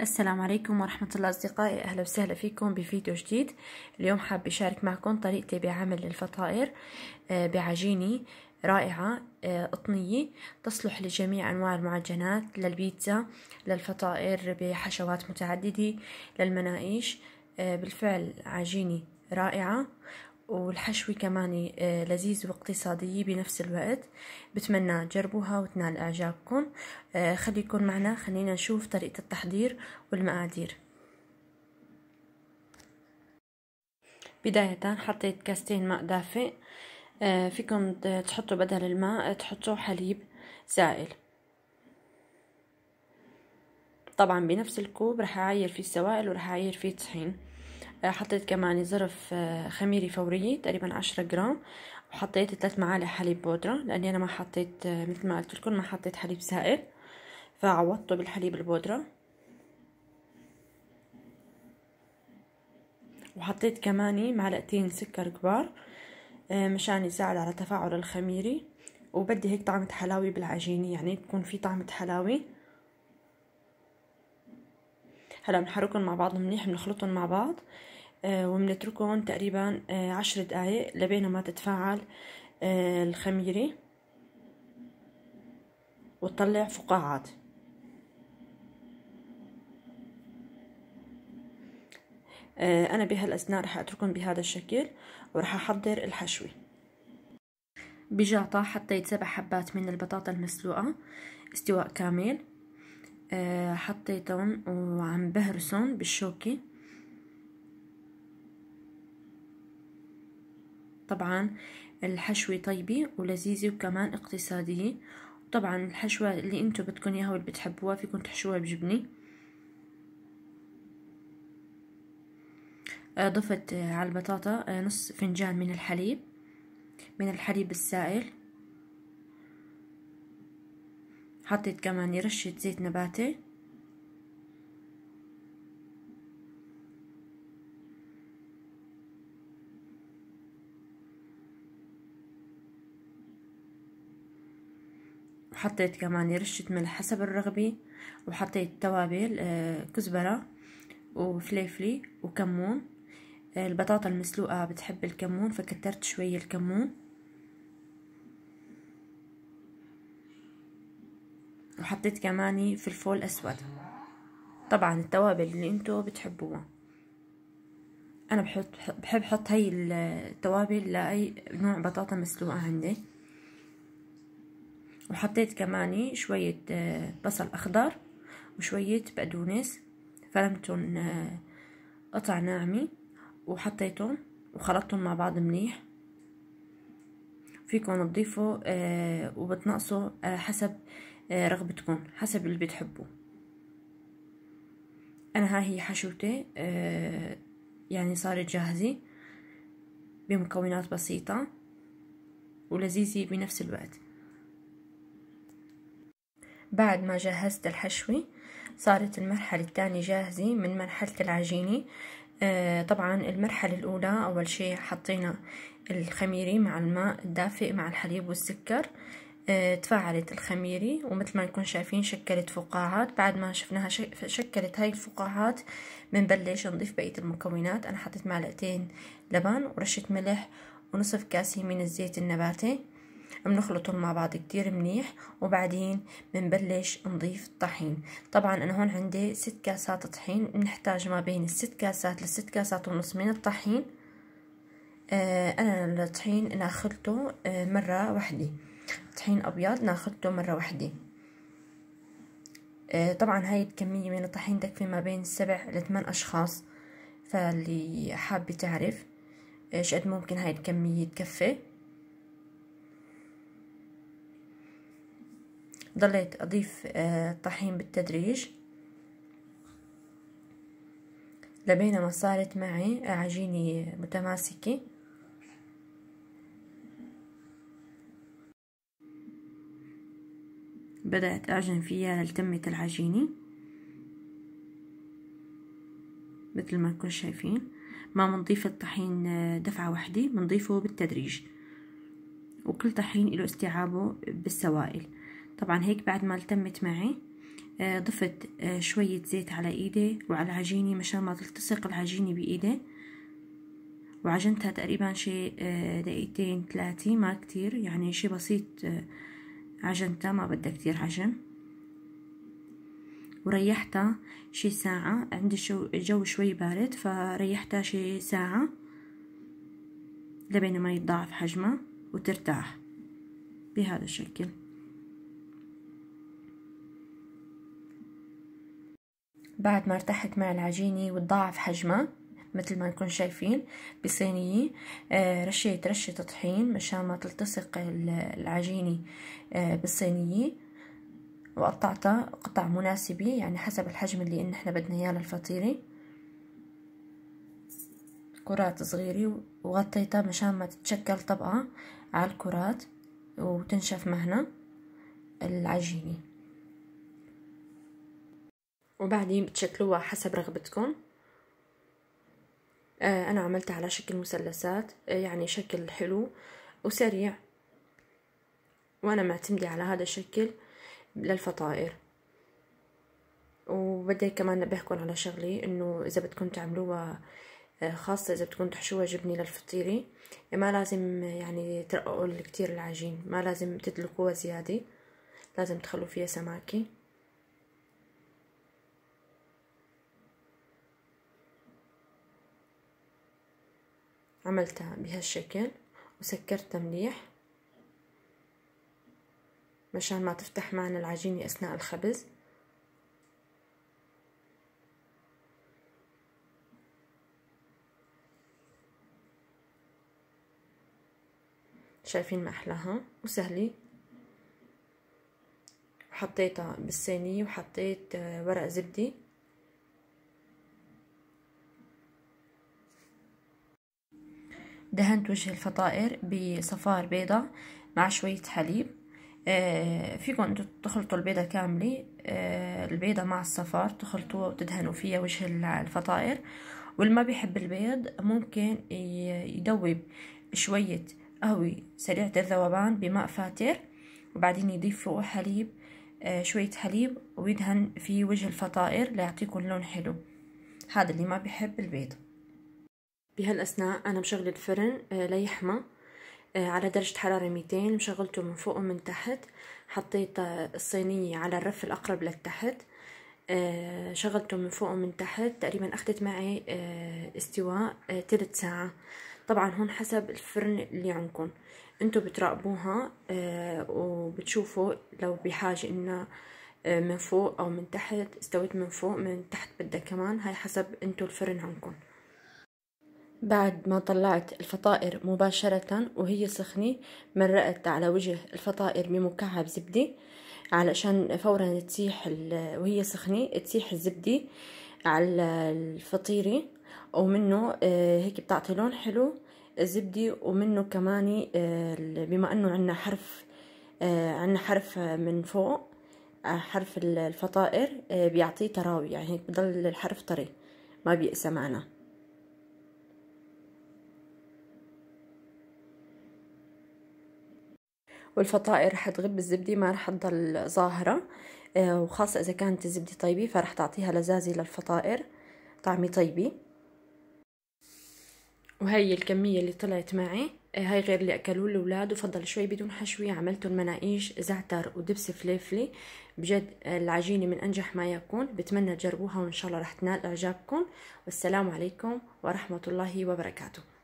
السلام عليكم ورحمة الله أصدقائي أهلا وسهلا فيكم بفيديو جديد اليوم حاب أشارك معكم طريقتي بعمل الفطائر آه، بعجينة رائعة آه، قطنية تصلح لجميع أنواع المعجنات للبيتزا للفطائر بحشوات متعددة للمناقيش آه، بالفعل عجينة رائعة والحشوي كمان آه، لذيذ واقتصادي بنفس الوقت بتمنى تجربوها وتنال اعجابكم آه، خليكم معنا خلينا نشوف طريقة التحضير والمقادير بداية حطيت كاستين ماء دافئ آه، فيكم تحطوا بدل الماء تحطوا حليب سائل طبعا بنفس الكوب رح اعير فيه السوائل ورح اعير فيه طحين آه، حطيت كمان ظرف آه، خميري فورية تقريبا عشرة جرام وحطيت ثلاث معالق حليب بودرة لأني أنا ما حطيت آه، مثل ما قلت لكم ما حطيت حليب سائل فعوضته بالحليب البودرة وحطيت كمان معلقتين سكر كبار مشان يساعد على تفاعل الخميري وبدي هيك طعمة حلاوي بالعجينة يعني تكون في طعمة حلاوي هلا بنحركهم مع بعض منيح بنخلطهم مع بعض آه، وبنتركهم تقريبا آه، عشر دقايق لبين ما تتفاعل آه، الخميرة وتطلع فقاعات انا بهالاثناء رح اتركهم بهذا الشكل ورح احضر الحشوه بجعطة حطيت سبع حبات من البطاطا المسلوقة استواء كامل آه، حطيتهم وعم بهرسهم بالشوكة طبعا الحشوة طيبة ولذيذة وكمان اقتصادية طبعا الحشوة اللي انتو بدكن اياها واللي بتحبوها فيكن تحشوها بجبنة آه، ضفت آه، على البطاطا نص فنجان من الحليب من الحليب السائل حطيت كمان رشة زيت نباتي وحطيت كمان رشة ملح حسب الرغبة وحطيت توابل آه، كزبرة وفليفلي وكمون آه، البطاطا المسلوقة بتحب الكمون فكترت شوي الكمون وحطيت كماني فلفل أسود طبعا التوابل اللي انتو بتحبوها أنا بحط بحب حط هاي التوابل لأي نوع بطاطا مسلوقة عندي وحطيت كماني شوية آه، بصل أخضر وشوية بقدونس فرمتهم آه، قطع ناعمة وحطيتهم وخلطتهم مع بعض منيح فيكم تضيفوا آه، وبتنقصوا حسب آه، رغبتكم حسب اللي بتحبوا أنا ها هي حشوتي آه، يعني صارت جاهزة بمكونات بسيطة ولذيذة بنفس الوقت بعد ما جهزت الحشوة صارت المرحلة الثانية جاهزة من مرحلة العجينة آه طبعا المرحلة الأولى أول شي حطينا الخميرة مع الماء الدافئ مع الحليب والسكر آه، تفاعلت الخميري ومثل ما نكون شايفين شكلت فقاعات بعد ما شفناها شكلت هاي الفقاعات بنبلش نضيف بقية المكونات أنا حطيت معلقتين لبن ورشة ملح ونصف كاسة من الزيت النباتي بنخلطهم مع بعض كتير منيح وبعدين بنبلش نضيف الطحين طبعا انا هون عندي ست كاسات طحين بنحتاج ما بين الست كاسات لست كاسات ونص من الطحين آه انا الطحين انا خلطه آه مرة واحدة طحين أبيض ناخذته مرة واحدة آه، طبعا هاي الكمية من الطحين تكفي ما بين سبع لثمان أشخاص فاللي حابة تعرف ايش قد ممكن هاي الكمية تكفي ضليت أضيف الطحين آه، بالتدريج لبينما صارت معي عجينة متماسكة بدأت أعجن فيها لتمت العجينة مثل ما نكون شايفين ما منضيف الطحين آه، دفعة واحدة منضيفه بالتدريج وكل طحين له استيعابه بالسوائل طبعا هيك بعد ما التمت معي آه، ضفت آه، شوية زيت على ايدي وعلى العجينة مشان ما تلتصق العجينة بايدي وعجنتها تقريبا شي دقيقتين ثلاثة ما كتير يعني شي بسيط عجنتها ما بدها كتير عجن وريحتها شي ساعة عندي الجو شوي بارد فريحتها شي ساعة لبين ما يتضاعف حجمها وترتاح بهذا الشكل بعد ما ارتحت مع العجينة وتضاعف حجمها مثل ما نكون شايفين بصينية آه، رشيت رشة طحين مشان ما تلتصق العجينة آه، بالصينية وقطعتها قطع مناسبة يعني حسب الحجم اللي إن احنا بدنا اياه للفطيرة كرات صغيرة وغطيتها مشان ما تتشكل طبقة على الكرات وتنشف مهنا العجينة وبعدين بتشكلوها حسب رغبتكم آه، أنا عملتها على شكل مثلثات آه، يعني شكل حلو وسريع وأنا معتمدة على هذا الشكل للفطائر وبدي كمان نبهكم على شغلي إنه إذا بدكم تعملوها آه، خاصة إذا بدكم تحشوها جبنة للفطيرة ما لازم يعني ترققوا كتير العجين ما لازم تدلكوها زيادة لازم تخلوا فيها سماكه عملتها بهالشكل وسكرتها مليح مشان ما تفتح معنا العجينة أثناء الخبز شايفين ما أحلاها وسهلة وحطيتها بالصينية وحطيت آه، ورق زبدي دهنت وجه الفطائر بصفار بيضة مع شوية حليب آه، فيكم انتو تخلطوا البيضة كاملة آه، البيضة مع الصفار تخلطوا وتدهنوا فيها وجه الفطائر واللي ما بيحب البيض ممكن يدوب شوية قهوة سريعة الذوبان بماء فاتر وبعدين يضيفوا حليب آه، شوية حليب ويدهن في وجه الفطائر ليعطيكم لون حلو هذا اللي ما بيحب البيض بهالأثناء أنا مشغلة الفرن آه، ليحمى آه، على درجة حرارة 200 مشغلته من فوق ومن تحت حطيت آه، الصينية على الرف الأقرب للتحت شغلته من فوق ومن تحت تقريبا أخذت معي استواء تلت ساعة طبعا هون حسب الفرن اللي عندكم انتو بتراقبوها وبتشوفوا لو بحاجة انه من فوق او من تحت استويت من فوق من تحت بدها كمان هاي حسب انتو الفرن عندكم بعد ما طلعت الفطائر مباشرة وهي سخنة مرقت على وجه الفطائر بمكعب زبدة علشان فورا تسيح وهي سخنة تسيح الزبدة على الفطيرة ومنه آه، هيك بتعطي لون حلو الزبدة ومنه كمان آه، بما انه عنا حرف آه، عنا حرف من فوق حرف الفطائر بيعطيه تراوي يعني هيك بضل الحرف طري ما بيقسى معنا والفطائر رح تغب الزبدة ما رح تضل ظاهرة آه، وخاصة إذا كانت الزبدة طيبة فرح تعطيها لزازة للفطائر طعمة طيبة وهي الكمية اللي طلعت معي آه، هاي غير اللي اكلوه الاولاد وفضل شوي بدون حشوي عملتهم مناقيش زعتر ودبس فليفلي بجد العجينة من انجح ما يكون بتمنى تجربوها وان شاء الله رح تنال اعجابكم والسلام عليكم ورحمة الله وبركاته